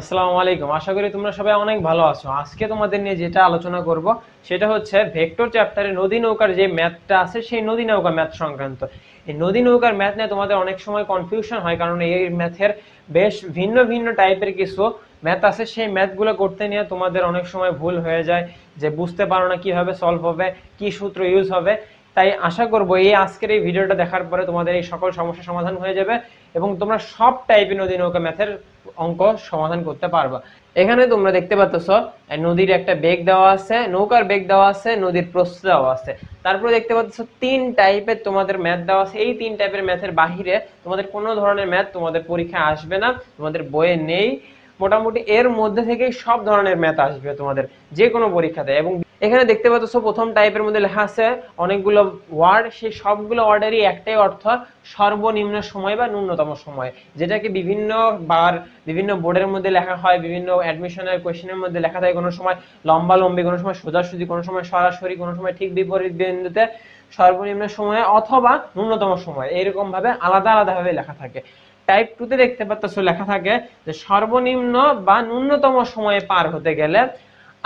আসসালামু আলাইকুম আশা করি তোমরা সবাই অনেক ভালো আছো আজকে তোমাদের নিয়ে যেটা আলোচনা করব সেটা হচ্ছে ভেক্টর চ্যাপ্টারে নদী নৌকার যে ম্যাথটা আছে সেই নদী নৌকা ম্যাথ সংক্রান্ত এই নদী নৌকার ম্যাথ নিয়ে তোমাদের অনেক সময় কনফিউশন হয় কারণ এই ম্যাথের বেশ ভিন্ন ভিন্ন টাইপের কিছু ম্যাথ আছে সেই ম্যাথগুলো করতে নিয়ে তোমাদের অনেক সময় ভুল হয়ে যায় যে বুঝতে পারো না কীভাবে সলভ হবে কি সূত্র ইউজ হবে তাই আশা করব এই আজকের এই ভিডিওটা দেখার পরে তোমাদের এই সকল সমস্যার সমাধান হয়ে যাবে এবং তোমরা সব টাইপের নদী নৌকা ম্যাথের অঙ্ক সমাধান করতে পারবা এখানে তোমরা দেখতে পাচ্ছ নদীর একটা বেগ দেওয়া আছে নৌকার বেগ দেওয়া আছে নদীর প্রস্থ দেওয়া আছে তারপরে দেখতে পাচ্ছ তিন টাইপের তোমাদের ম্যাথ দেওয়া আছে এই তিন টাইপের ম্যাথের বাহিরে তোমাদের কোনো ধরনের ম্যাথ তোমাদের পরীক্ষা আসবে না তোমাদের বইয়ে নেই মোটামুটি এর মধ্যে থেকেই সব ধরনের ম্যাথ আসবে তোমাদের যে কোনো পরীক্ষাতে এবং এখানে দেখতে পাচ্ছ প্রথম টাইপের মধ্যে লেখা আছে অনেকগুলো ওয়ার্ড সেই সবগুলো ওয়ার্ডেরই একটাই অর্থ সর্বনিম্ন সময় বা ন্যূনতম সময় যেটাকে বিভিন্ন বার বিভিন্ন বোর্ডের মধ্যে লেখা হয় বিভিন্ন অ্যাডমিশনের কোশ্চেনের মধ্যে লেখা থাকে কোনো সময় লম্বা লম্বি কোনো সময় সোজাসুজি কোনো সময় সরাসরি কোনো সময় ঠিক বিপরীত বিন্দুতে সর্বনিম্ন সময়ে অথবা ন্যূনতম সময় এরকম ভাবে আলাদা আলাদাভাবে লেখা থাকে টাইপ টুতে দেখতে পাচ্ছ লেখা থাকে যে সর্বনিম্ন বা ন্যূনতম সময়ে পার হতে গেলে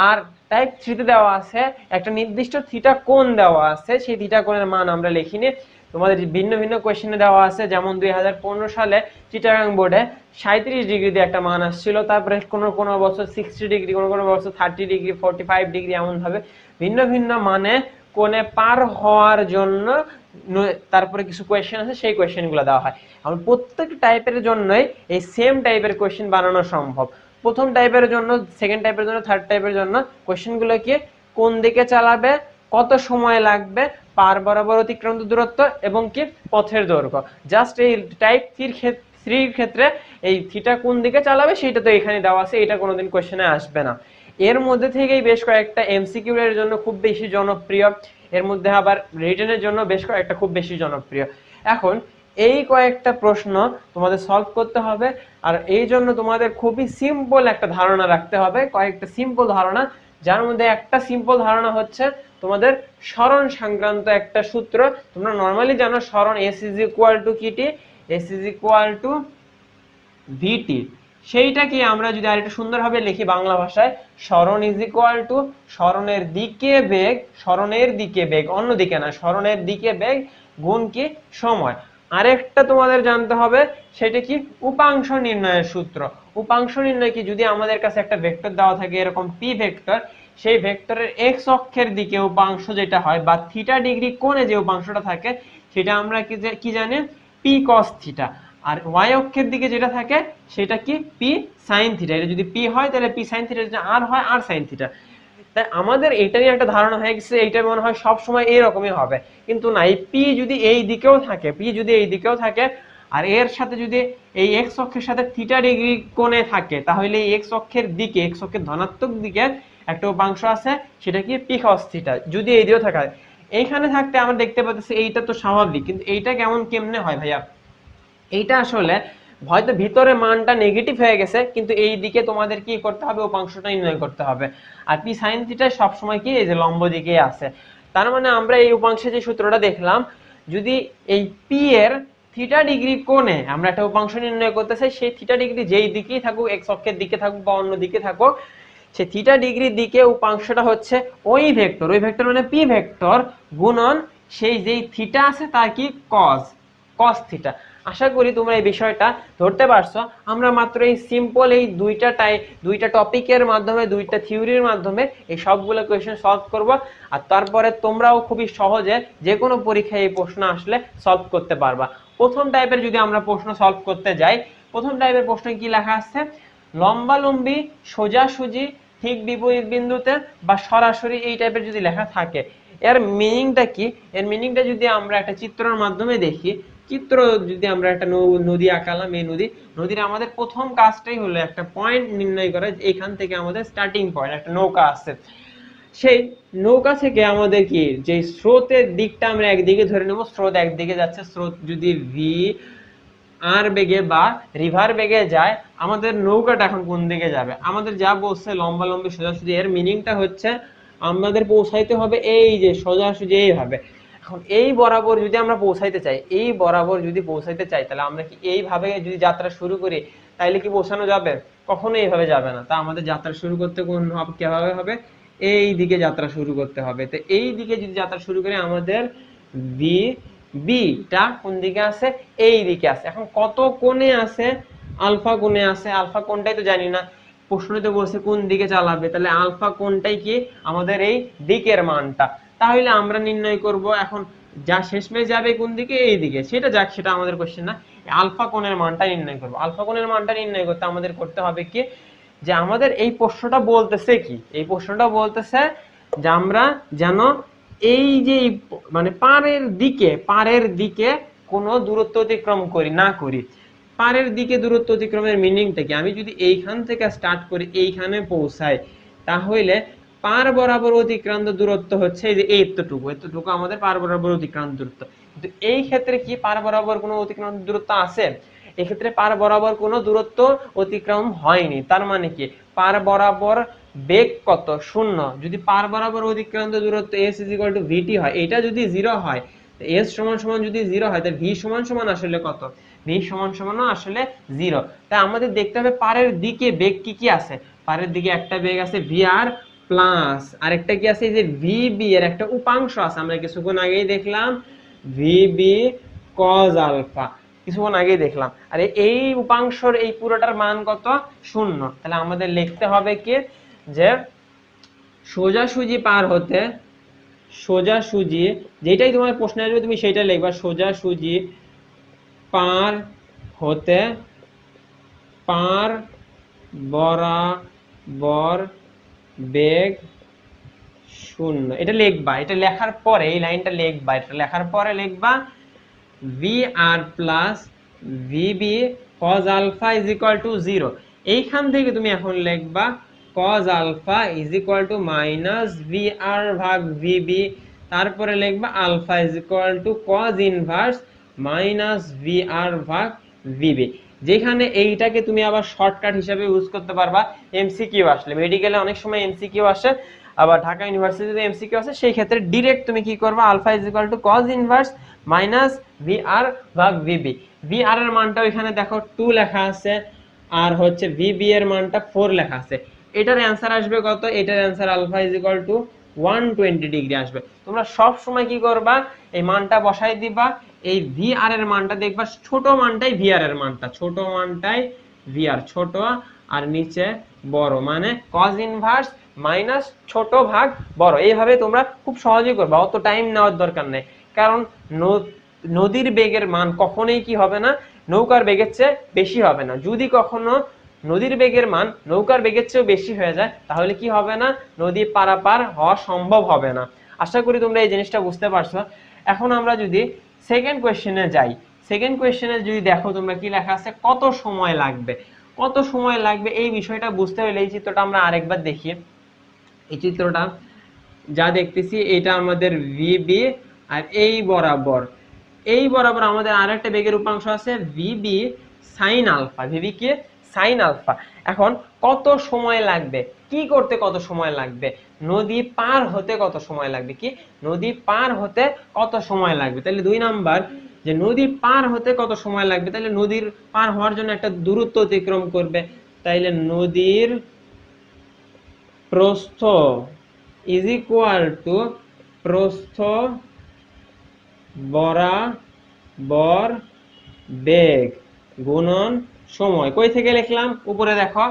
আর তাই থ্রিতে দেওয়া আছে একটা নির্দিষ্ট থিটা কোন দেওয়া আছে সেই থিটা কোনের মান আমরা লিখিনি তোমাদের ভিন্ন ভিন্ন কোয়েশ্চেনে দেওয়া আছে যেমন দুই সালে চিটাগাং বোর্ডে সাঁত্রিশ ডিগ্রি দিয়ে একটা মান আসছিল তারপরে কোনো কোনো বছর সিক্সটি ডিগ্রি কোনো কোনো বছর thirty degree forty five degree এমনভাবে ভিন্ন ভিন্ন মানে কোনে পার হওয়ার জন্য তারপরে কিছু কোয়েশ্চেন আছে সেই কোয়েশ্চেনগুলো দেওয়া হয় এখন প্রত্যেক টাইপের জন্যই এই সেম টাইপের কোয়েশ্চেন বানানো সম্ভব প্রথম টাইপের জন্য সেকেন্ড টাইপের জন্য থার্ড টাইপের জন্য কোয়েশ্চেনগুলোকে কোন দিকে চালাবে কত সময় লাগবে পার বরাবর অতিক্রান্ত দূরত্ব এবং কি পথের দৈর্ঘ্য জাস্ট এই টাইপ থ্রির ক্ষেত্রে থ্রির ক্ষেত্রে এই থিটা কোন দিকে চালাবে সেটা তো এখানে দেওয়া আছে এটা কোনোদিন কোয়েশ্চেনে আসবে না এর মধ্যে থেকেই বেশ কয়েকটা এমসিকিউ এর জন্য খুব বেশি জনপ্রিয় এর মধ্যে আবার রিটার্নের জন্য বেশ কয়েকটা খুব বেশি জনপ্রিয় এখন এই কয়েকটা প্রশ্ন তোমাদের সলভ করতে হবে আর এই জন্য তোমাদের খুবই সিম্পল একটা ধারণা রাখতে হবে কয়েকটা সিম্পল ধারণা যার মধ্যে একটা সিম্পল ধারণা হচ্ছে তোমাদের স্মরণ সংক্রান্ত একটা সূত্র তোমরা নর্মালি জানো স্মরণ এস ইজ ইকুয়াল টু কিটি S is equal to VT সেইটাকে আমরা যদি আরেকটা সুন্দরভাবে লিখি বাংলা ভাষায় স্মরণ ইজ ইকুয়াল টু স্মরণের দিকে বেগ স্মরণের দিকে বেগ অন্য দিকে না স্মরণের দিকে বেগ গুণ কি সময় আরেকটা তোমাদের জানতে হবে সেটা কি উপাংশ নির্ণয়ের সূত্র উপাংশ নির্ণয় কি যদি আমাদের কাছে একটা ভেক্টর দেওয়া থাকে এরকম পি ভেক্টর সেই ভেক্টরের এক্স অক্ষের দিকে উপাংশ যেটা হয় বা থিটা ডিগ্রি কোণে যে উপাংশটা থাকে সেটা আমরা কি কি জানি পি কস থিটা আর ওয়াই অক্ষের দিকে যেটা থাকে সেটা কি পি সাইন থিটা এটা যদি পি হয় তাহলে পি সাইন থিটা যদি আর হয় আর সাইন থিটা তাই আমাদের এটা নিয়ে একটা ধারণা হয়ে গেছে এইটা মনে হয় সব সময় এইরকমই হবে কিন্তু না এই পি যদি এই দিকেও থাকে পি যদি এই দিকেও থাকে আর এর সাথে যদি এই এক্স অক্ষের সাথে থিটা ডিগ্রি কোণে থাকে তাহলে এই এক্স অক্ষের দিকে এক্স অক্ষের ধনাত্মক দিকে একটা উপাংশ আছে সেটা কি পি কস থিটা যদি এই দিকেও থাকে এইখানে থাকতে আমরা দেখতে পাচ্ছি এইটা তো স্বাভাবিক কিন্তু এইটা কেমন কেমনে হয় ভাইয়া এইটা আসলে হয়তো ভিতরে মানটা নেগেটিভ হয়ে গেছে কিন্তু এই দিকে তোমাদের কি করতে হবে উপাংশটা নির্ণয় করতে হবে আর পি সাইন থিটা সবসময় কি এই যে লম্ব দিকে আছে তার মানে আমরা এই উপাংশে যে সূত্রটা দেখলাম যদি এই পি এর থিটা ডিগ্রি কোণে আমরা একটা উপাংশ নির্ণয় করতে চাই সেই থিটা ডিগ্রি যেই দিকেই থাকুক এক অক্ষের দিকে থাকুক বা অন্য দিকে থাকুক সেই থিটা ডিগ্রির দিকে উপাংশটা হচ্ছে ওই ভেক্টর ওই ভেক্টর মানে পি ভেক্টর গুণন সেই যেই থিটা আছে তার কি কজ কস থিটা আশা করি তোমরা এই বিষয়টা ধরতে পারছো আমরা মাত্র এই সিম্পল এই দুইটা টাই দুইটা টপিকের মাধ্যমে দুইটা থিওরির মাধ্যমে এই সবগুলো কোয়েশন সলভ করব আর তারপরে তোমরাও খুবই সহজে যে কোনো পরীক্ষায় এই প্রশ্ন আসলে সলভ করতে পারবা প্রথম টাইপের যদি আমরা প্রশ্ন সলভ করতে যাই প্রথম টাইপের প্রশ্ন কি লেখা আসছে লম্বালম্বি সোজাসুজি ঠিক বিপরীত বিন্দুতে বা সরাসরি এই টাইপের যদি লেখা থাকে এর মিনিংটা কি এর মিনিংটা যদি আমরা একটা চিত্রের মাধ্যমে দেখি চিত্র যদি আমরা একটা নদী আঁকালাম এই নদী নদীর আমাদের প্রথম কাজটাই হলো একটা পয়েন্ট নির্ণয় করা এখান থেকে আমাদের স্টার্টিং পয়েন্ট একটা নৌকা আসছে সেই নৌকা থেকে আমাদের কি যে স্রোতের দিকটা আমরা একদিকে ধরে নেব স্রোত একদিকে যাচ্ছে স্রোত যদি ভি আর বেগে বা রিভার বেগে যায় আমাদের নৌকাটা এখন কোন দিকে যাবে আমাদের যা বলছে লম্বা লম্বি সোজাসুজি এর মিনিংটা হচ্ছে আমাদের পৌঁছাইতে হবে এই যে সোজাসুজি এইভাবে এখন এই বরাবর যদি আমরা পৌঁছাইতে চাই এই বরাবর যদি পৌঁছাইতে চাই তাহলে আমরা কি এইভাবে যদি যাত্রা শুরু করি তাইলে কি পৌঁছানো যাবে কখনো এইভাবে যাবে না তা আমাদের যাত্রা শুরু করতে কোন কিভাবে হবে এই দিকে যাত্রা শুরু করতে হবে তো এই দিকে যদি যাত্রা শুরু করি আমাদের বি বিটা কোন দিকে আছে এই দিকে আছে এখন কত কোণে আছে আলফা কোণে আছে আলফা কোনটাই তো জানি না প্রশ্নতে বলছে কোন দিকে চালাবে তাহলে আলফা কোনটাই কি আমাদের এই দিকের মানটা তাহলে আমরা নির্ণয় করব এখন যা শেষমে যাবে কোন দিকে এই দিকে সেটা যাক সেটা আমাদের কোশ্চেন না আলফা কোণের মানটা নির্ণয় করব আলফা কোণের মানটা নির্ণয় করতে আমাদের করতে হবে কি যে আমাদের এই প্রশ্নটা বলতেছে কি এই প্রশ্নটা বলতেছে যে আমরা যেন এই যে মানে পারের দিকে পারের দিকে কোনো দূরত্ব অতিক্রম করি না করি পারের দিকে দূরত্ব অতিক্রমের মিনিংটা কি আমি যদি এইখান থেকে স্টার্ট করি এইখানে পৌঁছাই তাহলে পার বরাবর অতিক্রান্ত দূরত্ব হচ্ছে এই যে এতটুকু এতটুকু আমাদের পার বরাবর অতিক্রান্ত দূরত্ব কিন্তু এই ক্ষেত্রে কি পার বরাবর কোনো অতিক্রান্ত দূরত্ব আছে এক্ষেত্রে পার বরাবর কোনো দূরত্ব অতিক্রম হয়নি তার মানে কি পার বরাবর বেগ কত শূন্য যদি পার বরাবর অতিক্রান্ত দূরত্ব S is equal to VT হয় এটা যদি জিরো হয় এস সমান সমান যদি জিরো হয় তাহলে ভি সমান সমান আসলে কত ভি সমান সমানও আসলে জিরো তাই আমাদের দেখতে হবে পারের দিকে বেগ কি কি আছে পারের দিকে একটা বেগ আছে ভি আর প্লাস আরেকটা কি আছে যে ভিবি এর একটা উপাংশ আছে আমরা কিছুক্ষণ আগেই দেখলাম ভিবি কজ আলফা কিছুক্ষণ আগেই দেখলাম আর এই উপাংশর এই পুরোটার মান কত শূন্য তাহলে আমাদের লিখতে হবে কি যে সোজাসুজি পার হতে সোজাসুজি যেটাই তোমার প্রশ্ন আসবে তুমি সেটা লিখবা সোজাসুজি পার হতে পার বরা বর বেগ শূন্য এটা লিখবা এটা লেখার পরে এই লাইনটা লিখবা এটা লেখার পরে লিখবা V R plus V B cos alpha is equal to zero এইখান থেকে তুমি এখন লিখবা cos alpha is equal to minus V R ভাগ ভিবি তারপরে লিখবা alpha is equal to cos inverse minus V R ভাগ ভিবি যেখানে এইটাকে তুমি আবার শর্টকাট হিসাবে ইউজ করতে পারবা এমসিকিউ আসলে মেডিকেলে অনেক সময় এমসিকিউ আসে আবার ঢাকা ইউনিভার্সিটিতে এমসিকিউ আসে সেই ক্ষেত্রে ডিরেক্ট তুমি কি করবা alpha is equal to cos inverse minus V R ভাগ ভিবি ভি আর এর মানটা এখানে দেখো টু লেখা আছে আর হচ্ছে ভিবি এর মানটা ফোর লেখা আছে এটার অ্যান্সার আসবে কত এটার answer alpha is equal to one degree আসবে তোমরা সব সময় কি করবা এই মানটা বসাই দিবা এই ভি এর মানটা দেখবা ছোট মানটাই এর মানটা ছোট মানটাই ছোট আর নিচে বড় মানে কজ ইনভার্স মাইনাস ছোট ভাগ বড় এইভাবে তোমরা খুব সহজেই করবা অত টাইম নেওয়ার দরকার নেই কারণ নদীর বেগের মান কখনোই কি হবে না নৌকার বেগের চেয়ে বেশি হবে না যদি কখনো নদীর বেগের মান নৌকার বেগের চেয়েও বেশি হয়ে যায় তাহলে কি হবে না নদী পারাপার হওয়া সম্ভব হবে না আশা করি তোমরা এই জিনিসটা বুঝতে পারছো এখন আমরা যদি সেকেন্ড কোয়েশ্চেনে যাই সেকেন্ড কোয়েশ্চেনে যদি দেখো তোমরা কি লেখা আছে কত সময় লাগবে কত সময় লাগবে এই বিষয়টা বুঝতে হলে এই চিত্রটা আমরা আরেকবার দেখি এই চিত্রটা যা দেখতেছি এটা আমাদের ভিবি আর এই বরাবর এই বরাবর আমাদের আরেকটা বেগের উপাংশ আছে ভিবি সাইন আলফা ভিবি কে সাইন আলফা এখন কত সময় লাগবে কি করতে কত সময় লাগবে নদী পার হতে কত সময় লাগবে কি নদী পার হতে কত সময় লাগবে তাহলে দুই নাম্বার যে নদী পার হতে কত সময় লাগবে তাহলে নদীর পার হওয়ার জন্য একটা দূরত্ব অতিক্রম করবে তাইলে নদীর প্রস্থ ইজ ইকুয়াল টু প্রস্থ বরা বর বেগ গুণন সময় কই থেকে লিখলাম উপরে দেখো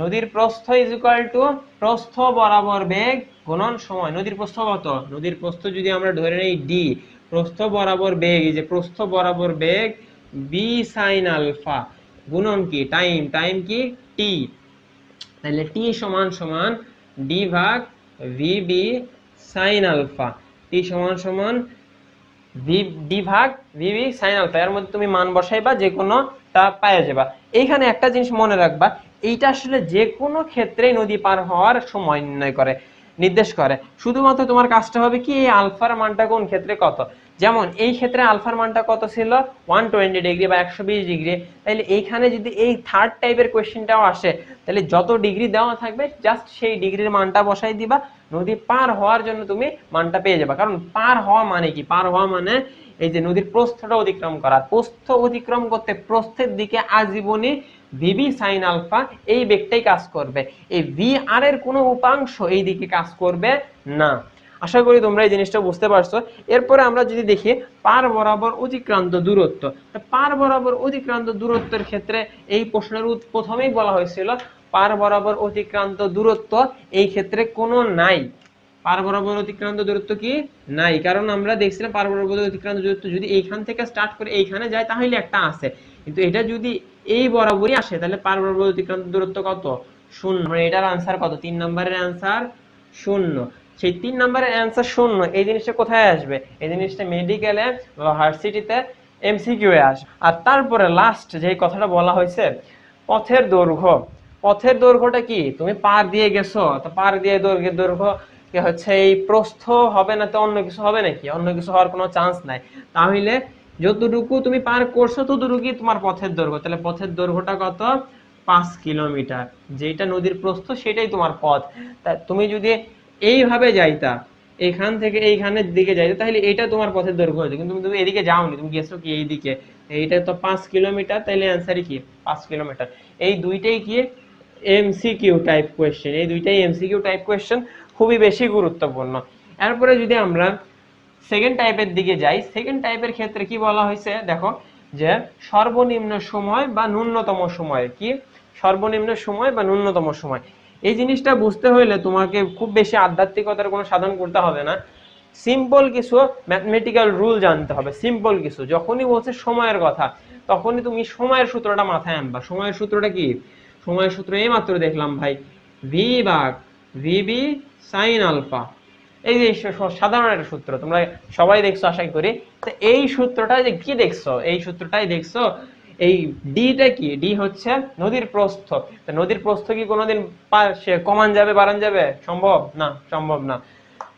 নদীর প্রস্থ ইজ ইকুয়াল টু প্রস্থ বরাবর বেগ গুণন সময় নদীর প্রস্থ কত নদীর প্রস্থ যদি আমরা ধরে নেই ডি প্রস্থ বরাবর বেগ এই যে প্রস্থ বরাবর বেগ বি সাইন আলফা গুণন কি টাইম টাইম কি টি তাহলে টি সমান সমান ডি ভাগ V B sine alpha T সমান সমান ভি ডি ভাগ ভি বি সাইন আলফা এর মধ্যে তুমি মান বসাইবা যে কোনো তা পায়ে যাবা এইখানে একটা জিনিস মনে রাখবা এইটা আসলে যে কোনো ক্ষেত্রেই নদী পার হওয়ার সময় নির্ণয় করে নির্দেশ করে শুধুমাত্র তোমার কাজটা হবে কি এই আলফার মানটা কোন ক্ষেত্রে কত যেমন এই ক্ষেত্রে আলফার মানটা কত ছিল ওয়ান টোয়েন্টি ডিগ্রি বা একশো বিশ ডিগ্রি তাহলে এইখানে যদি এই থার্ড টাইপের কোয়েশ্চেনটাও আসে তাহলে যত ডিগ্রি দেওয়া থাকবে জাস্ট সেই ডিগ্রির মানটা বসাই দিবা নদী পার হওয়ার জন্য তুমি মানটা পেয়ে যাবে কারণ পার হওয়া মানে কি পার হওয়া মানে এই যে নদীর প্রস্থটা অতিক্রম করা প্রস্থ অতিক্রম করতে প্রস্থের দিকে আজীবনী ভিবি সাইন আলফা এই বেগটাই কাজ করবে এই ভি আর এর কোনো উপাংশ এই দিকে কাজ করবে না আশা করি তোমরা এই জিনিসটা বুঝতে পারছো এরপরে আমরা যদি দেখি পার বরাবর অতিক্রান্ত দূরত্ব পার বরাবর অতিক্রান্ত দূরত্বের ক্ষেত্রে এই প্রশ্নের প্রথমেই বলা হয়েছিল পার বরাবর অতিক্রান্ত দূরত্ব এই ক্ষেত্রে কোনো নাই পার বরাবর অতিক্রান্ত দূরত্ব কি নাই কারণ আমরা দেখছিলাম পার বরাবর অতিক্রান্ত দূরত্ব যদি এইখান থেকে স্টার্ট করে এইখানে যায় তাহলে একটা আছে কিন্তু এটা যদি এই বরাবরই আসে তাহলে পার বরাবর অতিক্রান্ত দূরত্ব কত শূন্য মানে এটার আনসার কত তিন নম্বরের আনসার শূন্য সেই তিন নম্বরের आंसर শূন্য এই জিনিসটা কোথায় আসবে এই জিনিসটা মেডিকেলে বা ভার্সিটিতে এমসিকিউ এ আসে আর তারপরে লাস্ট যে কথাটা বলা হয়েছে পথের দৈর্ঘ্য পথের দৈর্ঘ্যটা কি তুমি পার দিয়ে গেছো তো পার দিয়ে দৈর্ঘ্যের দৈর্ঘ্য কি ইয়ে হচ্ছে এই প্রস্থ হবে না তো অন্য কিছু হবে নাকি অন্য কিছু হওয়ার কোনো চান্স নাই তাহলে যতটুকু তুমি পার করছো ততটুকুই তোমার পথের দৈর্ঘ্য তাহলে পথের দৈর্ঘ্যটা কত পাঁচ কিলোমিটার যেটা নদীর প্রস্থ সেটাই তোমার পথ তা তুমি যদি এইভাবে যাইতা এখান থেকে এইখানের দিকে যাইতে তাহলে এটা তোমার পথের দৈর্ঘ্য হয়েছে কিন্তু তুমি এদিকে যাওনি তুমি গেছো কি এইদিকে এইটা তো পাঁচ কিলোমিটার তাহলে অ্যান্সারই কি পাঁচ কিলোমিটার এই দুইটাই কি এমসিকিউ টাইপ কোয়েশ্চেন এই দুইটাই এমসিকিউ টাইপ কোয়েশ্চেন খুবই বেশি গুরুত্বপূর্ণ এরপরে যদি আমরা সেকেন্ড টাইপের দিকে যাই সেকেন্ড টাইপের ক্ষেত্রে কি বলা হয়েছে দেখো যে সর্বনিম্ন সময় বা ন্যূনতম সময় কি সর্বনিম্ন সময় বা ন্যূনতম সময় এই জিনিসটা বুঝতে হলে তোমাকে খুব বেশি আধ্যাত্মিকতার কোনো সাধন করতে হবে না সিম্পল কিছু ম্যাথমেটিক্যাল রুল জানতে হবে সিম্পল কিছু যখনই বলছে সময়ের কথা তখনই তুমি সময়ের সূত্রটা মাথায় আনবা সময়ের সূত্রটা কি সময়ের সূত্র এই মাত্র দেখলাম ভাই ভি বাঘ ভি বি সাইন আলফা এই যে সাধারণ একটা সূত্র তোমরা সবাই দেখছো আশা করি তো এই সূত্রটা যে কি দেখছো এই সূত্রটাই দেখছো এই ডিটা কি ডি হচ্ছে নদীর প্রস্থ নদীর প্রস্থ কি কোনোদিন কমান যাবে বাড়ান যাবে সম্ভব না সম্ভব না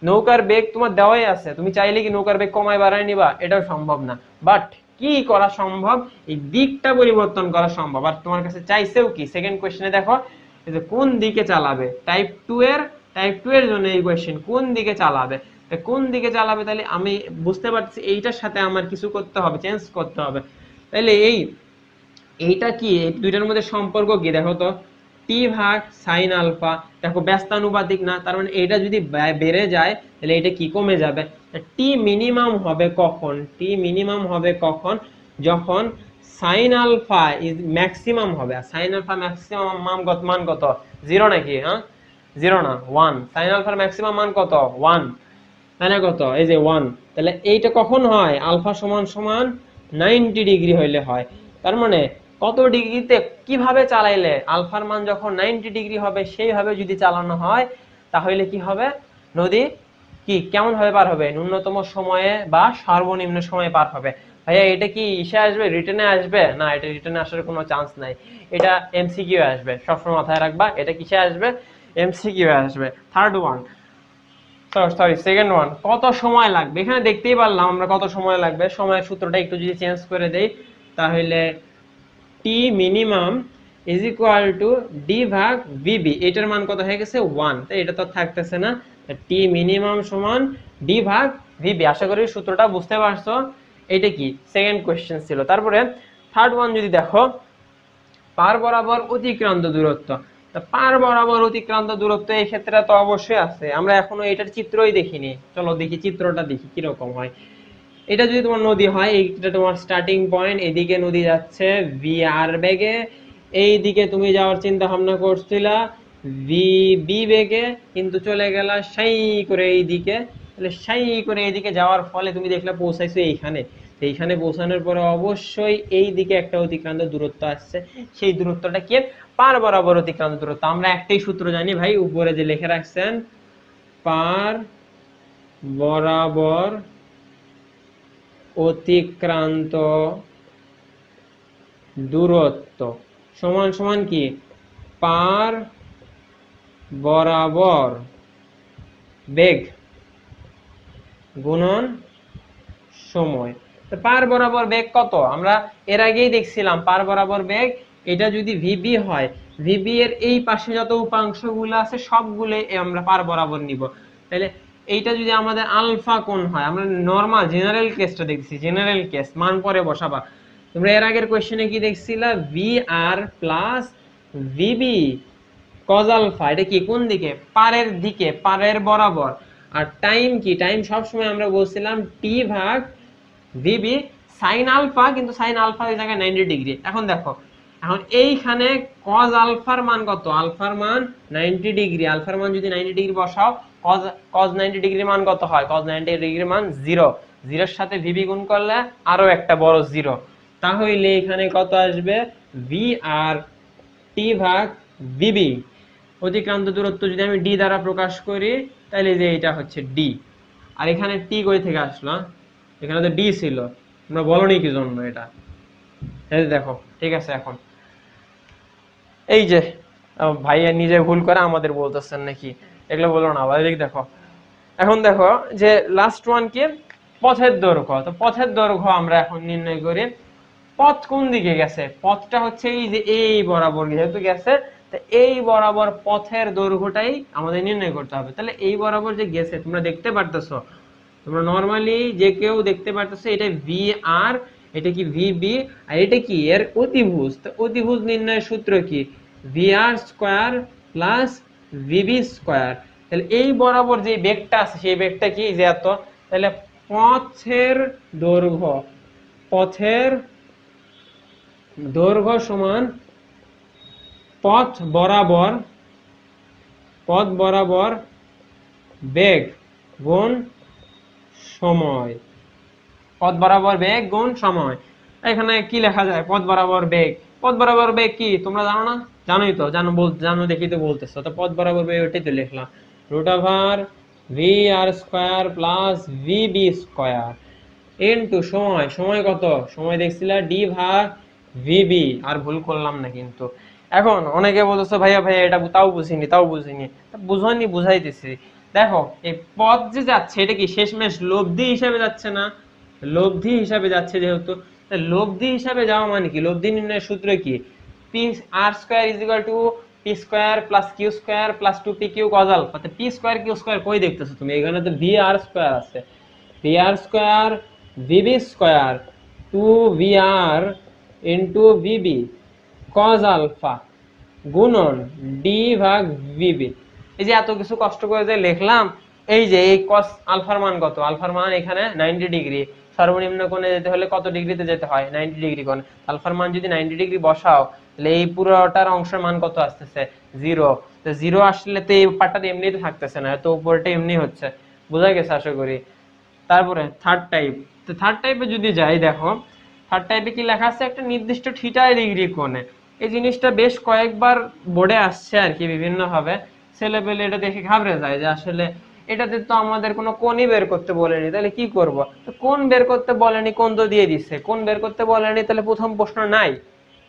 নৌকার বেগ তোমার দেওয়াই আছে তুমি চাইলে কি নৌকার বেগ কমায় বাড়ায় নিবা এটাও সম্ভব না বাট কি করা সম্ভব এই দিকটা পরিবর্তন করা সম্ভব আর তোমার কাছে চাইছেও কি সেকেন্ড কোয়েশ্চেনে দেখো কোন দিকে চালাবে টাইপ টু এর টাইপ টু এর জন্য এই কোন দিকে চালাবে কোন দিকে চালাবে তাহলে আমি বুঝতে পারছি এইটার সাথে আমার কিছু করতে হবে চেঞ্জ করতে হবে তাহলে এই এইটা কি এই দুইটার মধ্যে সম্পর্ক কি দেখো তো টি ভাগ সাইন আলফা দেখো ব্যস্তানুপাতিক না তার মানে এটা যদি বেড়ে যায় তাহলে এটা কি কমে যাবে টি মিনিমাম হবে কখন টি মিনিমাম হবে কখন যখন সাইন আলফা ইজ ম্যাক্সিমাম হবে আর সাইন আলফা ম্যাক্সিমাম মান কত জিরো নাকি হ্যাঁ জিরো না ওয়ান সাইন আলফার ম্যাক্সিমাম মান কত ওয়ান তাহলে কত এই যে ওয়ান তাহলে এইটা কখন হয় আলফা সমান সমান নাইনটি ডিগ্রি হইলে হয় তার মানে কত ডিগ্রিতে কিভাবে চালাইলে আলফার মান যখন নাইনটি ডিগ্রি হবে সেইভাবে যদি চালানো হয় তাহলে কি হবে নদী কি কেমন ভাবে পার হবে ন্যূনতম সময়ে বা সর্বনিম্ন সময়ে পার হবে ভাইয়া এটা কি ইসে আসবে রিটার্নে আসবে না এটা রিটার্নে আসার কোনো চান্স নাই এটা এমসিকিউ আসবে সবসময় মাথায় রাখবা এটা কিসে আসবে এমসিকিউ আসবে third one sorry second one কত সময় লাগবে এখানে দেখতেই পারলাম আমরা কত সময় লাগবে সময়ের সূত্রটা একটু যদি চেঞ্জ করে দেই তাহলে T minimum is equal to D ভাগ বিবি এটার মান কত হয়ে গেছে ওয়ান তো এটা তো থাকতেছে না টি মিনিমাম সমান ডি ভাগ ভিবি আশা করি সূত্রটা বুঝতে পারছো এটা কি সেকেন্ড কোয়েশ্চেন ছিল তারপরে থার্ড ওয়ান যদি দেখো পার বরাবর অতিক্রান্ত দূরত্ব পার বরাবর অতিক্রান্ত দূরত্ব এই ক্ষেত্রে তো অবশ্যই আছে আমরা এখনো এটার চিত্রই দেখিনি চলো দেখি চিত্রটা দেখি কিরকম হয় এটা যদি তোমার নদী হয় এইটা তোমার স্টার্টিং পয়েন্ট এদিকে নদী যাচ্ছে ভি আর বেগে এই দিকে তুমি যাওয়ার চিন্তা ভাবনা করছিলে ভি বি বেগে কিন্তু চলে গেল সাই করে এইদিকে তাহলে সাই করে এইদিকে যাওয়ার ফলে তুমি দেখলে পৌঁছাইছো এইখানে সেইখানে পৌঁছানোর পরে অবশ্যই এই দিকে একটা অতিক্রান্ত দূরত্ব আসছে সেই দূরত্বটা কি পার বরাবর অতিক্রান্ত দূরত্ব আমরা একটাই সূত্র জানি ভাই উপরে যে লিখে রাখছেন পার বরাবর অতিক্রান্ত দূরত্ব সমান সমান কি পার বরাবর বেগ গুণন সময় পার বরাবর বেগ কত আমরা এর আগেই দেখছিলাম পার বরাবর বেগ এটা যদি ভিবি হয় ভিবি এর এই পাশে যত উপাংশগুলো আছে সবগুলো আমরা পার বরাবর নিব তাহলে এইটা যদি আমাদের আলফা কোণ হয় আমরা নর্মাল জেনারেল কেসটা দেখছি জেনারেল কেস মান পরে বসাবা তোমরা এর আগের কোশ্চেনে কি দেখছিলা V R plus V B cos alpha এটা কি কোন দিকে পারের দিকে পারের বরাবর আর টাইম কি টাইম সবসময় আমরা বলছিলাম টি ভাগ ভিবি সাইন আলফা কিন্তু সাইন আলফা ওই জায়গায় নাইনটি ডিগ্রি এখন দেখো এখন এইখানে কজ আলফার মান কত আলফার মান নাইনটি ডিগ্রি আলফার মান যদি নাইনটি ডিগ্রি বসাও কজ কজ নাইনটি ডিগ্রি মান কত হয় কজ নাইনটি ডিগ্রি মান জিরো জিরোর সাথে ভিবি গুণ করলে আরও একটা বড় জিরো তাহলে এখানে কত আসবে ভি আর টি ভাগ ভিবি অতিক্রান্ত দূরত্ব যদি আমি ডি দ্বারা প্রকাশ করি তাহলে যে এটা হচ্ছে ডি আর এখানে টি কই থেকে আসলো এখানে তো ডি ছিল তোমরা বলনি কি জন্য এটা এই দেখো ঠিক আছে এখন এই যে ভাইয়া নিজে ভুল করে আমাদের বলতেছেন নাকি এগুলো বলো না আবার দেখো এখন দেখো যে লাস্ট ওয়ান কি পথের দৈর্ঘ্য তো পথের দৈর্ঘ্য আমরা এখন নির্ণয় করি পথ কোন দিকে গেছে পথটা হচ্ছে এই যে এই বরাবর যেহেতু গেছে তো এই বরাবর পথের দৈর্ঘ্যটাই আমাদের নির্ণয় করতে হবে তাহলে এই বরাবর যে গেছে তোমরা দেখতে পারতেছো তোমরা নরমালি যে কেউ দেখতে পারতেছে এটা ভি আর এটা কি ভিবি আর এটা কি এর অতিভুজ তো অতিভুজ নির্ণয়ের সূত্র কি V R square plus V B square তাহলে এই বরাবর যে বেগটা আছে সেই বেগটা কি যে এত তাহলে পথের দৈর্ঘ্য পথের দৈর্ঘ্য সমান পথ বরাবর পথ বরাবর বেগ গুণ সময় পথ বরাবর বেগ গুণ সময় এখানে কি লেখা যায় পথ বরাবর বেগ পথ বরাবর বেগ কি তোমরা জানো না জানোই তো জানো বল জানো দেখি তো বলতেছ তো পথ বরাবর বেগ ওটাই তো লিখলাম root over V R square plus V B square into সময় সময় কত সময় দেখছিলা ডি ভাগ ভি বি আর ভুল করলাম না কিন্তু এখন অনেকে বলতেছো ভাইয়া ভাইয়া এটা তাও বুঝিনি তাও বুঝিনি বুঝনি বুঝাইতেছি দেখো এই পথ যে যাচ্ছে এটা কি শেষমেশ লব্ধি হিসাবে যাচ্ছে না লব্ধি হিসাবে যাচ্ছে যেহেতু লব্ধি হিসাবে যাওয়া মানে কি লব্ধি নির্ণয়ের সূত্র কি P R square is equal to P square plus Q square plus two P Q cos alpha অর্থাৎ পি স্কোয়ার কিউ স্কোয়ার কই দেখতেছো তুমি এখানে তো ভি আর স্কোয়ার আছে V R square V B square two V R into V B cos alpha গুণন D ভাগ V B এই যে এত কিছু কষ্ট করে যে লিখলাম এই যে এই কস আলফার মান কত আলফার মান এখানে নাইনটি ডিগ্রি সর্বনিম্ন কোণে যেতে হলে কত ডিগ্রিতে যেতে হয় নাইনটি ডিগ্রি কোণে আলফার মান যদি নাইনটি ডিগ্রি বসাও তাহলে এই পুরোটার অংশের মান কত আসতেছে জিরো তো জিরো আসলে তো এই পার্টটা এমনিতে থাকতেছে না তো উপরটা এমনি হচ্ছে বোঝা গেছে আশা করি তারপরে থার্ড টাইপ তো থার্ড টাইপে যদি যাই দেখো থার্ড টাইপে কি লেখা আছে একটা নির্দিষ্ট থিটা ডিগ্রি কোণে এই জিনিসটা বেশ কয়েকবার বোর্ডে আসছে আর কি বিভিন্নভাবে ছেলেপেলে এটা দেখে ঘাবড়ে যায় যে আসলে এটাতে তো আমাদের কোনো কোনই বের করতে বলেনি তাহলে কি করব কোন বের করতে বলেনি কোন তো দিয়ে দিছে কোন বের করতে বলেনি তাহলে প্রথম প্রশ্ন নাই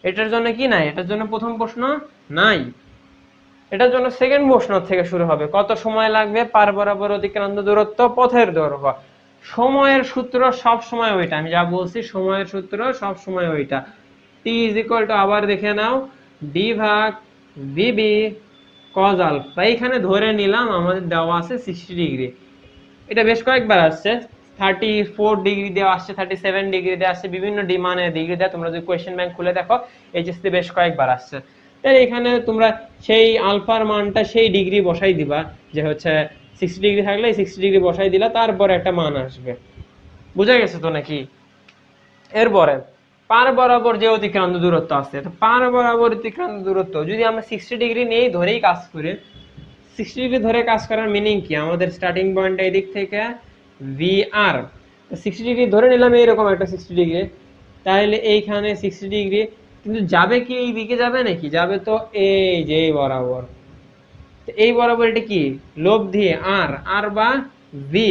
এটার জন্য কি নাই এটার জন্য প্রথম প্রশ্ন নাই এটার জন্য সেকেন্ড প্রশ্ন থেকে শুরু হবে কত সময় লাগবে পার বরাবর অতিক্রান্ত দূরত্ব পথের দৈর্ঘ্য সময়ের সূত্র সব সময় ওইটা আমি যা বলছি সময়ের সূত্র সব সময় ওইটা টি ইজ ইকুয়াল টু আবার দেখে নাও ডি ভাগ ভিবি কজ আলফা এইখানে ধরে নিলাম আমাদের দেওয়া আছে সিক্সটি ডিগ্রি এটা বেশ কয়েকবার আসছে থার্টি ফোর ডিগ্রি দেওয়া আসছে থার্টি সেভেন ডিগ্রি দেওয়া আসছে বিভিন্ন ডিমানে ডিগ্রি দেওয়া তোমরা যদি কোয়েশ্চেন ব্যাংক খুলে দেখো এইচএসতে বেশ কয়েকবার আসছে তাহলে এখানে তোমরা সেই আলফার মানটা সেই ডিগ্রি বসাই দিবা যে হচ্ছে সিক্সটি ডিগ্রি থাকলে সিক্সটি ডিগ্রি বসাই দিলা তারপরে একটা মান আসবে বুঝা গেছে তো নাকি এরপরে পার বরাবর যে অতিক্রান্ত দূরত্ব আছে পার বরাবর অতিক্রান্ত দূরত্ব যদি আমরা সিক্সটি ডিগ্রি নেই ধরেই কাজ করি সিক্সটি ডিগ্রি ধরে কাজ করার মিনিং কি আমাদের স্টার্টিং পয়েন্ট এই দিক থেকে ভি আর সিক্সটি ডিগ্রি ধরে নিলাম এইরকম একটা সিক্সটি ডিগ্রি তাহলে এইখানে সিক্সটি ডিগ্রি কিন্তু যাবে কি এই দিকে যাবে নাকি যাবে তো এই যে এই বরাবর এই বরাবর এটা কি লোভ দিয়ে আর আর বা ভি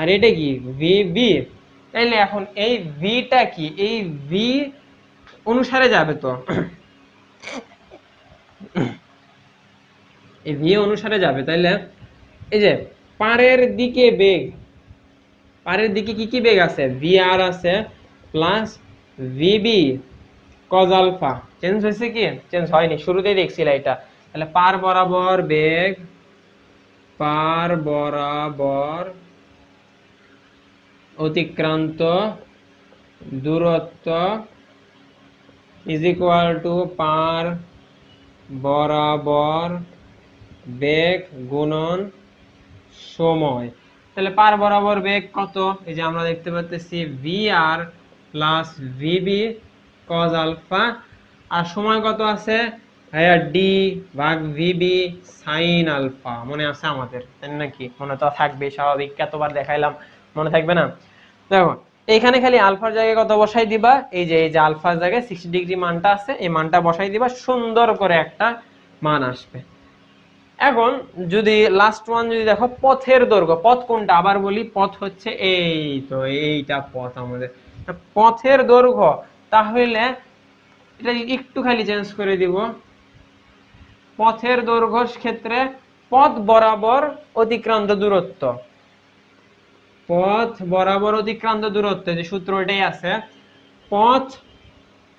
আর এটা কি ভি বি তাইলে এখন এই ভিটা কি এই ভি অনুসারে যাবে তো এই ভি অনুসারে যাবে তাইলে এই যে পারের দিকে বেগ পারের দিকে কি কি বেগ আছে ভি আর আছে plus V B cos alpha change হয়েছে কি চেঞ্জ হয়নি শুরুতেই দেখছিল এটা তাহলে পার বরাবর বেগ পার বরাবর অতিক্রান্ত দূরত্ব ইজ ইকুয়াল টু পার বরাবর বেগ গুণন সময় তাহলে পার বরাবর বেগ কত এই যে আমরা দেখতে পাচ্ছি V R plus V B cos alpha আর সময় কত আছে হ্যাঁ ডি ভাগ ভিবি সাইন আলফা মনে আছে আমাদের তাই নাকি মনে তো থাকবে স্বাভাবিক কতবার দেখাইলাম মনে থাকবে না দেখো এখানে খালি আলফার জায়গায় কত বসাই দিবা এই যে এই যে আলফার জায়গায় সিক্সটি ডিগ্রি মানটা আছে এই মানটা বসাই দিবা সুন্দর করে একটা মান আসবে এখন যদি লাস্ট ওয়ান যদি দেখো পথের দৈর্ঘ্য পথ কোনটা আবার বলি পথ হচ্ছে এই তো এইটা পথ আমাদের পথের দৈর্ঘ্য তাহলে এটা একটু খালি চেঞ্জ করে দিব পথের দৈর্ঘ্য ক্ষেত্রে পথ বরাবর অতিক্রান্ত দূরত্ব পথ বরাবর অতিক্রান্ত দূরত্বে যে সূত্র ওইটাই আছে পথ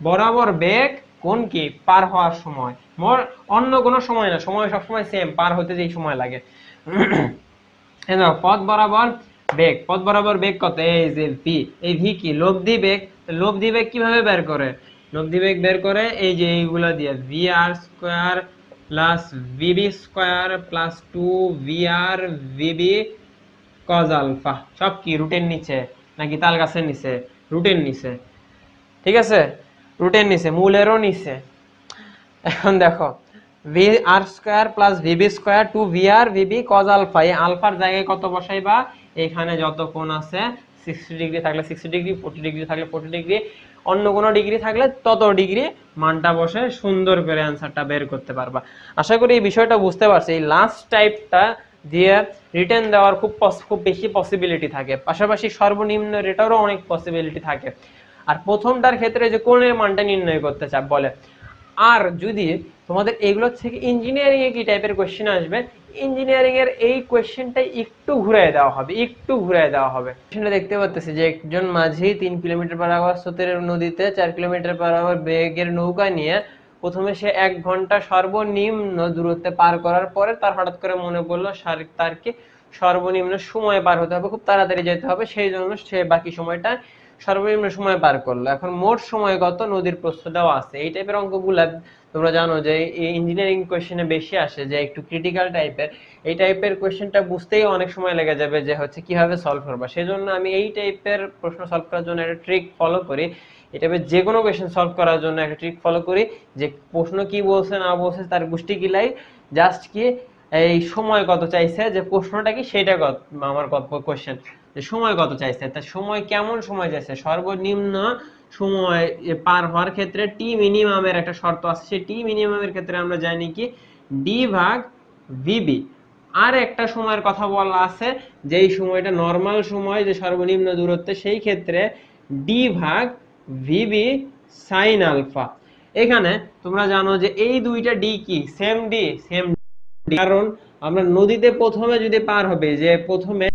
বরাবর বেগ কোন কি পার হওয়ার সময় মোর অন্য কোনো সময় না সময় সবসময় সেম পার হতে যেই সময় লাগে পথ বরাবর বেগ পথ বরাবর বেগ কত এই যে ভি এই ভি কি লব্ধি বেগ লব্ধি বেগ কিভাবে বের করে লব্ধি বেগ বের করে এই যে এইগুলা দিয়ে V R square plus V B square plus two V R V B cos alpha সব কি রুটের নিচে নাকি তাল গাছের নিচে রুটের নিচে ঠিক আছে রুটের নিচে মূলেরও নিচে এখন দেখো V R square plus V B square two V R V B cos alpha এই আলফার জায়গায় কত বসাই বা এখানে যত কোণ আছে সিক্সটি ডিগ্রি থাকলে সিক্সটি ডিগ্রি ফোর্টি ডিগ্রি থাকলে ফোর্টি ডিগ্রি অন্য কোনো ডিগ্রি থাকলে তত ডিগ্রি মানটা বসে সুন্দর করে অ্যান্সারটা বের করতে পারবা আশা করি এই বিষয়টা বুঝতে পারছি এই লাস্ট টাইপটা দিয়ে রিটার্ন দেওয়ার খুব খুব বেশি পসিবিলিটি থাকে পাশাপাশি সর্বনিম্ন রেটারও অনেক পসিবিলিটি থাকে আর প্রথমটার ক্ষেত্রে যে কোন মানটা নির্ণয় করতে চাপ বলে আর যদি তোমাদের এগুলোর থেকে ইঞ্জিনিয়ারিংয়ে কি টাইপের কোয়েশ্চেন আসবে ইঞ্জিনিয়ারিংয়ের এই কোয়েশ্চেনটা একটু ঘুরাই দেওয়া হবে একটু ঘুরাই দেওয়া হবে সেটা দেখতে পাচ্ছি যে একজন মাঝি তিন কিলোমিটার পার আওয়ার স্রোতের নদীতে চার কিলোমিটার পার আওয়ার বেগের নৌকা নিয়ে প্রথমে সে এক ঘন্টা সর্বনিম্ন দূরত্বে পার করার পরে তার হঠাৎ করে মনে পড়লো তার কি সর্বনিম্ন সময় পার হতে হবে খুব তাড়াতাড়ি যেতে হবে সেই জন্য সে বাকি সময়টা সর্বনিম্ন সময় পার করলো এখন মোট সময় নদীর প্রস্থ দেওয়া আছে এই টাইপের অঙ্কগুলা তোমরা জানো যে ইঞ্জিনিয়ারিং কোয়েশ্চেনে বেশি আসে যে একটু ক্রিটিক্যাল টাইপের এই টাইপের কোয়েশ্চেনটা বুঝতেই অনেক সময় লেগে যাবে যে হচ্ছে কিভাবে সলভ করবা সেই জন্য আমি এই টাইপের প্রশ্ন সলভ করার জন্য একটা ট্রিক ফলো করি এটাবে যে কোনো কোয়েশ্চেন সলভ করার জন্য একটা ট্রিক ফলো করি যে প্রশ্ন কি বলছে না বলছে তার গোষ্ঠী গিলাই জাস্ট কি এই সময় কত চাইছে যে প্রশ্নটা কি সেটা কত আমার কোয়েশ্চেন যে সময় কত চাইছে তার সময় কেমন সময় চাইছে সর্বনিম্ন সময় পার হওয়ার ক্ষেত্রে টি মিনিমামের একটা শর্ত আছে সেই টি মিনিমামের ক্ষেত্রে আমরা জানি কি ডি ভাগ ভিবি আর একটা সময়ের কথা বলা আছে যেই সময়টা নর্মাল সময় যে সর্বনিম্ন দূরত্বে সেই ক্ষেত্রে ডি ভাগ ভিবি সাইন আলফা এখানে তোমরা জানো যে এই দুইটা ডি কি সেম ডি সেম কারণ আমরা নদীতে প্রথমে যদি পার হবে যে প্রথমে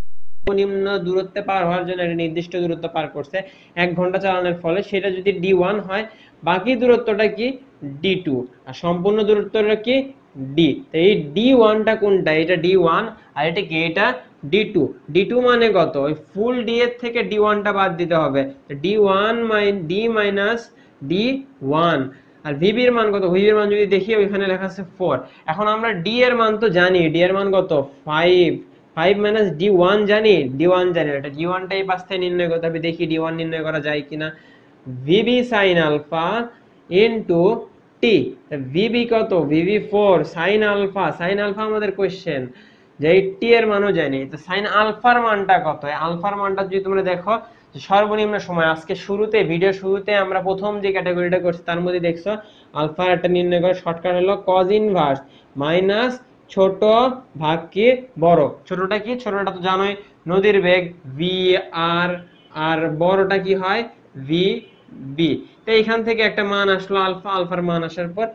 নিম্ন দূরত্বে পার হওয়ার জন্য একটা নির্দিষ্ট দূরত্ব পার করছে এক ঘন্টা চালানোর ফলে সেটা যদি ডি ওয়ান হয় বাকি দূরত্বটা কি ডি টু আর সম্পূর্ণ দূরত্বটা কি ডি তো এই ডি ওয়ানটা কোনটা এটা ডি ওয়ান আর এটা কি এটা ডি টু ডি টু মানে কত ওই ফুল ডি এর থেকে ডি ওয়ানটা বাদ দিতে হবে D one minus D minus D one আর মান কত ভিবির মান যদি দেখি ওইখানে লেখা আছে ফোর এখন আমরা ডি এর মান তো জানি ডি এর মান কত five five minus D one জানি ডি ওয়ান জানি এটা ডি ওয়ানটা এই নির্ণয় করতে হবে দেখি ডি ওয়ান নির্ণয় করা যায় কিনা V B sine alpha into T V B কত V B four sine alpha sine alpha আমাদের কোশ্চেন যে এই টি এর মানও জানি তো সাইন আলফার মানটা কত আলফার মানটা যদি তোমরা দেখো সর্বনিম্ন সময় আজকে শুরুতে ভিডিও শুরুতে আমরা প্রথম যে ক্যাটাগরিটা করছি তার মধ্যে দেখছো আলফার একটা নির্ণয় করে শর্টকাট হলো কজ ইনভার্স মাইনাস ছোট ভাগ কি বড় ছোটটা কি ছোটটা তো জানোই নদীর বেগ ভি আর আর বড়টা কি হয় ভি বি তো এখান থেকে একটা মান আসলো আলফা আলফার মান আসার পর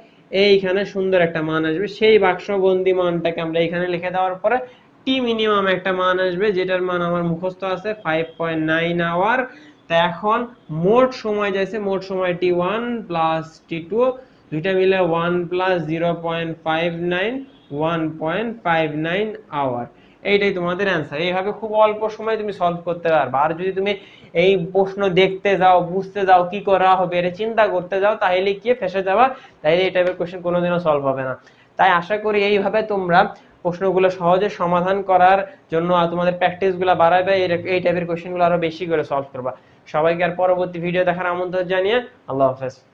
এইখানে সুন্দর একটা মান আসবে সেই বাক্সবন্দি মানটাকে আমরা এখানে লিখে দেওয়ার পরে টি মিনিমাম একটা মান আসবে যেটার মান আমার মুখস্থ আছে ফাইভ পয়েন্ট নাইন আওয়ার তা এখন মোট সময় যাইছে মোট সময় T one plus T two দুইটা মিলে one plus zero point five nine one point five nine hour এইটাই তোমাদের অ্যান্সার এইভাবে খুব অল্প সময় তুমি সলভ করতে পারবে আর যদি তুমি এই প্রশ্ন দেখতে যাও বুঝতে যাও কি করা হবে এটা চিন্তা করতে যাও তাহলে কি ফেসে যাবা তাহলে এই টাইপের কোয়েশ্চেন কোনোদিনও সলভ হবে না তাই আশা করি এইভাবে তোমরা প্রশ্নগুলো সহজে সমাধান করার জন্য তোমাদের প্র্যাকটিসগুলো বাড়াবে এই টাইপের কোয়েশ্চেনগুলো আরো বেশি করে সলভ করবা সবাইকে আর পরবর্তী ভিডিও দেখার আমন্ত্রণ জানিয়ে আল্লাহ হাফেজ